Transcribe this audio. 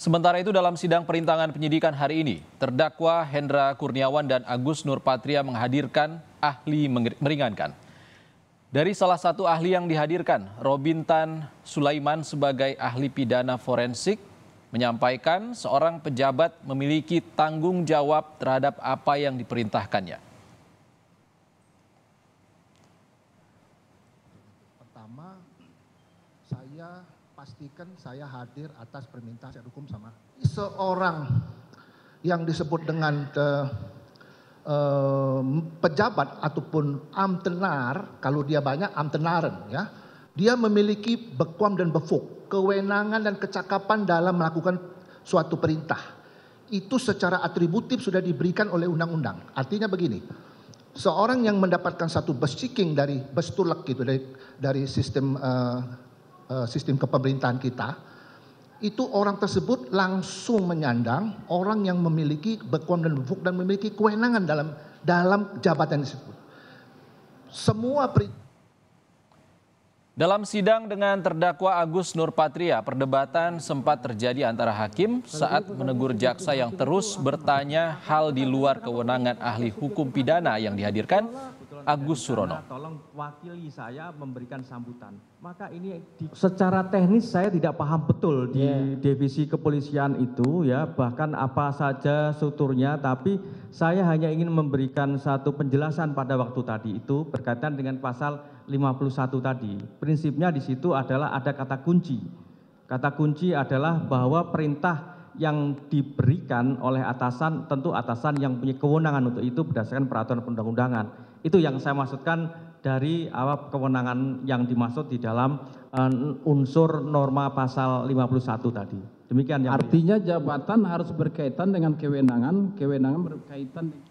Sementara itu dalam sidang perintangan penyidikan hari ini, terdakwa Hendra Kurniawan dan Agus Nurpatria menghadirkan ahli meringankan. Dari salah satu ahli yang dihadirkan, Robin Tan Sulaiman sebagai ahli pidana forensik menyampaikan seorang pejabat memiliki tanggung jawab terhadap apa yang diperintahkannya. Pertama, saya pastikan saya hadir atas permintaan saya hukum sama seorang yang disebut dengan ke, pejabat ataupun amtenar kalau dia banyak amtenaren ya dia memiliki bekuam dan befuk kewenangan dan kecakapan dalam melakukan suatu perintah itu secara atributif sudah diberikan oleh undang-undang artinya begini seorang yang mendapatkan satu bus dari bus gitu dari dari sistem uh, Eh, sistem kepemerintahan kita, itu orang tersebut langsung menyandang orang yang memiliki bekuan dan bufuk dan memiliki kewenangan dalam dalam jabatan tersebut. Semua peri... dalam sidang dengan terdakwa Agus Nurpatria, perdebatan sempat terjadi antara hakim saat menegur jaksa yang terus bertanya hal di luar kewenangan ahli hukum pidana yang dihadirkan Agus Surono. Tolong wakili saya memberikan sambutan. Maka ini di... secara teknis saya tidak paham betul di iya. divisi kepolisian itu ya, bahkan apa saja strukturnya, tapi saya hanya ingin memberikan satu penjelasan pada waktu tadi itu berkaitan dengan pasal 51 tadi. Prinsipnya di situ adalah ada kata kunci. Kata kunci adalah bahwa perintah yang diberikan oleh atasan tentu atasan yang punya kewenangan untuk itu berdasarkan peraturan perundang undangan itu yang saya maksudkan dari apa kewenangan yang dimaksud di dalam uh, unsur norma pasal 51 tadi demikian yang artinya jabatan harus berkaitan dengan kewenangan kewenangan berkaitan dengan